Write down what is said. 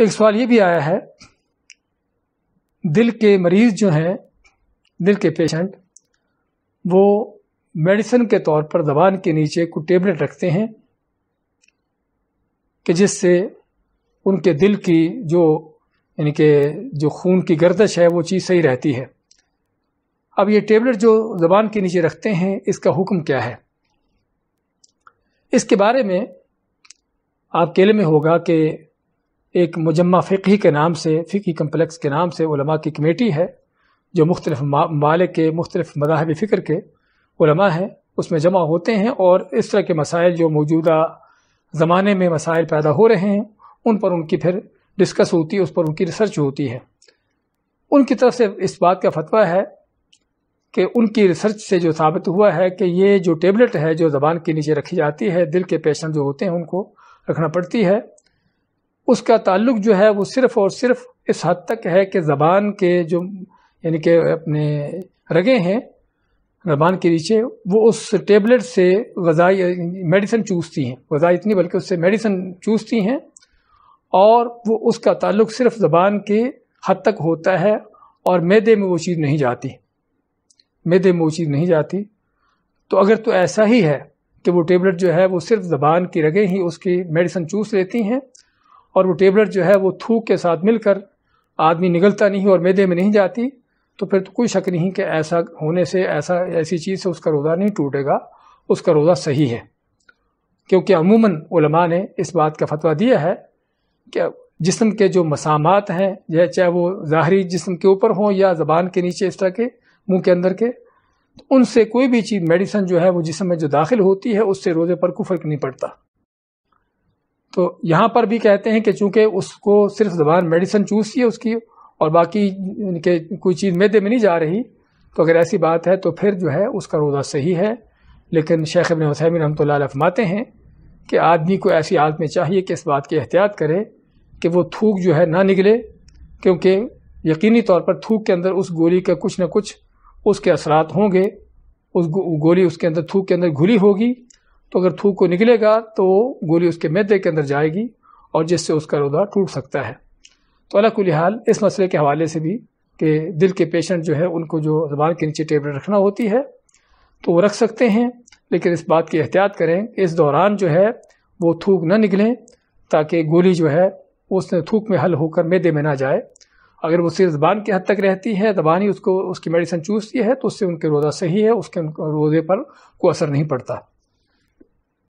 एक सवाल ये भी आया है दिल के मरीज जो हैं दिल के पेशेंट वो मेडिसिन के तौर पर जबान के नीचे कुछ टेबलेट रखते हैं कि जिससे उनके दिल की जो यानी कि जो खून की गर्दश है वो चीज़ सही रहती है अब ये टेबलेट जो ज़बान के नीचे रखते हैं इसका हुक्म क्या है इसके बारे में आपके इल में होगा कि एक मुजम्मा फ़िकी के नाम से फ़िकी कम्प्लेक्स के नाम से उलमा की कमेटी है जो मुख्तलिफ ममालिक के मुख्तलिफ मदाहब फ़िक्र के उलमा हैं उसमें जमा होते हैं और इस तरह के मसाइल जो मौजूदा ज़माने में मसाइल पैदा हो रहे हैं उन पर उनकी फिर डिस्कस होती है उस पर उनकी रिसर्च होती है उनकी तरफ से इस बात का फतवा है कि उनकी रिसर्च से जो साबित हुआ है कि ये जो टेबलेट है जो ज़बान के नीचे रखी जाती है दिल के पेशेंट जो होते हैं उनको रखना पड़ती है उसका ताल्लुक जो है वो सिर्फ़ और सिर्फ इस हद तक है कि ज़बान के जो यानी कि अपने रगे हैं जबान के नीचे वो उस टेबलेट से गजाई मेडिसिन चूसती हैं गजाई इतनी बल्कि उससे मेडिसिन चूसती हैं और वो उसका ताल्लुक सिर्फ ज़बान के हद तक होता है और मैदे में वो चीज़ नहीं जाती मैदे में वो चीज़ नहीं जाती तो अगर तो ऐसा ही है कि वो टेबलेट जो है वो सिर्फ ज़बान की रगें ही उसकी मेडिसिन चूस लेती हैं और वो टेबलेट जो है वो थूक के साथ मिलकर आदमी निगलता नहीं और मैदे में नहीं जाती तो फिर तो कोई शक नहीं कि ऐसा होने से ऐसा ऐसी चीज़ से उसका रोज़ा नहीं टूटेगा उसका रोज़ा सही है क्योंकि अमूमन उलमा ने इस बात का फतवा दिया है कि जिसम के जो मसामात हैं यह चाहे वो ज़ाहरी जिसम के ऊपर हों या ज़बान के नीचे इस तरह के मुंह के अंदर के तो उनसे कोई भी चीज़ मेडिसन जो है वो जिसम में जो दाखिल होती है उससे रोज़े पर फ़र्क नहीं पड़ता तो यहाँ पर भी कहते हैं कि चूंकि उसको सिर्फ जबान मेडिसिन चूज की उसकी और बाकी के कोई चीज़ मैदे में नहीं जा रही तो अगर ऐसी बात है तो फिर जो है उसका रोज़ा सही है लेकिन शेख अबिन हुसैमिन रहमत लफमाते हैं कि आदमी को ऐसी हालत में चाहिए कि इस बात की एहतियात करे कि वो थूक जो है ना निकले क्योंकि यकीनी तौर पर थूक के अंदर उस गोली का कुछ ना कुछ उसके असरात होंगे उस गोली उसके अंदर थूक के अंदर घुली होगी तो अगर थूक को निकलेगा तो गोली उसके मैदे के अंदर जाएगी और जिससे उसका रोदा टूट सकता है तो अलग लिहाल इस मसले के हवाले से भी कि दिल के पेशेंट जो है उनको जो ज़बान के नीचे टेबलेट रखना होती है तो वो रख सकते हैं लेकिन इस बात की एहतियात करें इस दौरान जो है वो थूक ना निकलें ताकि गोली जो है उसने थूक में हल होकर मैदे में ना जाए अगर वो सिर्फ ज़बान के हद तक रहती है ज़बान ही उसको उसकी मेडिसिन चूसती है तो उससे उनके रोज़ा सही है उसके रोज़े पर कोई असर नहीं पड़ता